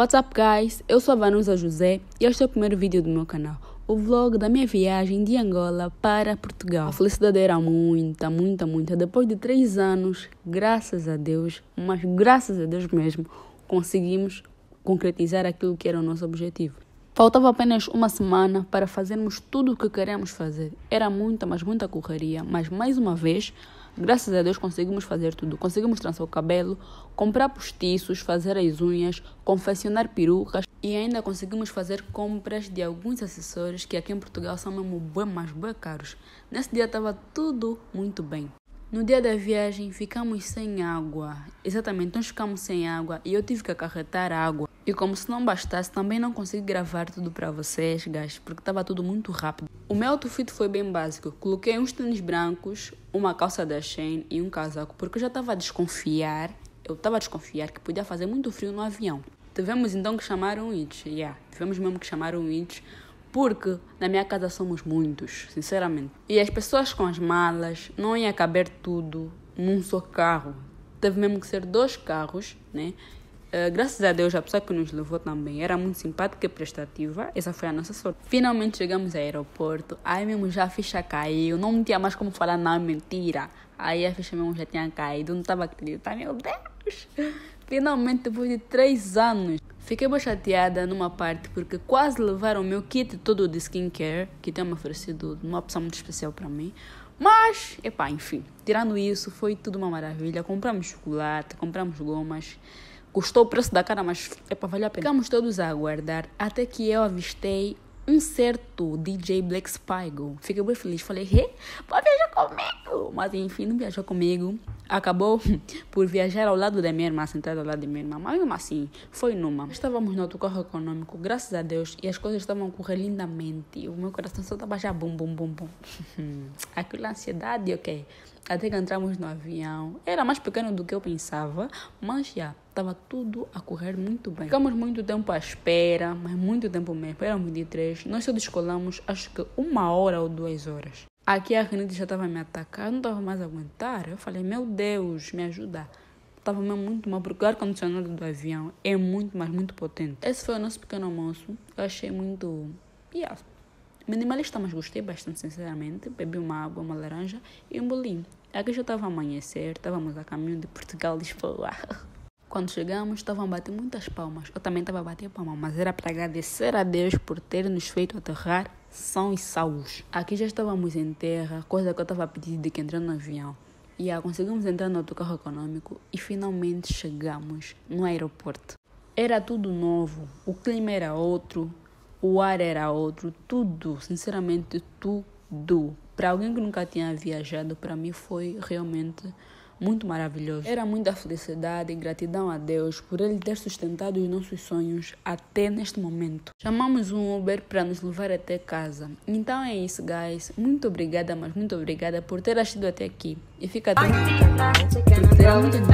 What's up, guys? Eu sou a Vanusa José e este é o primeiro vídeo do meu canal, o vlog da minha viagem de Angola para Portugal. A felicidade era muita, muita, muita. Depois de três anos, graças a Deus, mas graças a Deus mesmo, conseguimos concretizar aquilo que era o nosso objetivo. Faltava apenas uma semana para fazermos tudo o que queremos fazer. Era muita, mas muita correria, mas mais uma vez, graças a Deus conseguimos fazer tudo. Conseguimos trançar o cabelo, comprar postiços, fazer as unhas, confeccionar perucas e ainda conseguimos fazer compras de alguns acessórios que aqui em Portugal são mesmo bem, mas bem caros. Nesse dia estava tudo muito bem. No dia da viagem ficamos sem água. Exatamente, nós ficamos sem água e eu tive que acarretar água e como se não bastasse, também não consegui gravar tudo para vocês, gajos, porque estava tudo muito rápido. O meu outfit foi bem básico. Coloquei uns tênis brancos, uma calça da Shane e um casaco, porque eu já estava a desconfiar, eu estava a desconfiar que podia fazer muito frio no avião. Tivemos então que chamar um Itch, yeah, tivemos mesmo que chamar um Itch, porque na minha casa somos muitos, sinceramente. E as pessoas com as malas, não ia caber tudo num só carro. Teve mesmo que ser dois carros, né? Eh, graças a Deus, a pessoa que nos levou também era muito simpática e prestativa. Essa foi a nossa sorte. Finalmente chegamos ao aeroporto. Aí mesmo já a ficha caiu. Não tinha mais como falar, não, mentira. Aí a ficha mesmo já tinha caído. Não estava acreditando. Meu Deus! Finalmente, depois de três anos. Fiquei bem chateada numa parte porque quase levaram o meu kit todo de skincare, que tem me oferecido uma opção muito especial para mim. Mas, epá, enfim, tirando isso, foi tudo uma maravilha. Compramos chocolate, compramos gomas. Custou o preço da cara, mas é para valer a pena. Ficamos todos a aguardar até que eu avistei um certo DJ Black Spygo. Fiquei bem feliz, falei, hey, pode viajar comigo. Mas enfim, não viajou comigo. Acabou por viajar ao lado da minha irmã, sentada ao lado da minha irmã. Mas mesmo assim, foi numa. Estávamos no autocarro econômico, graças a Deus, e as coisas estavam a correr lindamente. O meu coração só estava já bum, bum, bum, bum. Aquela ansiedade, ok. Até que entramos no avião. Era mais pequeno do que eu pensava, mas já. Yeah Estava tudo a correr muito bem. Ficamos muito tempo à espera, mas muito tempo mesmo. Éramos de Nós só descolamos, acho que uma hora ou duas horas. Aqui a rinite já estava me atacar, não estava mais a aguentar. Eu falei, meu Deus, me ajuda. Estava mesmo muito mal, porque o ar-condicionado do avião é muito, mas muito potente. Esse foi o nosso pequeno almoço. Eu achei muito. Yeah. Minimalista, mas gostei bastante, sinceramente. Bebi uma água, uma laranja e um bolinho. Aqui já estava a amanhecer, estávamos a caminho de Portugal, Lisboa. Quando chegamos, estavam a bater muitas palmas. Eu também estava a bater palmas, mas era para agradecer a Deus por ter nos feito aterrar são e salvos. Aqui já estávamos em terra, coisa que eu estava a pedir de que entrando no avião. E yeah, conseguimos entrar no autocarro econômico e finalmente chegamos no aeroporto. Era tudo novo, o clima era outro, o ar era outro, tudo, sinceramente, tudo. Para alguém que nunca tinha viajado, para mim foi realmente muito maravilhoso. Era muita felicidade e gratidão a Deus por Ele ter sustentado os nossos sonhos até neste momento. Chamamos um Uber para nos levar até casa. Então é isso, guys. Muito obrigada, mas muito obrigada por ter assistido até aqui. E fica atento. Terá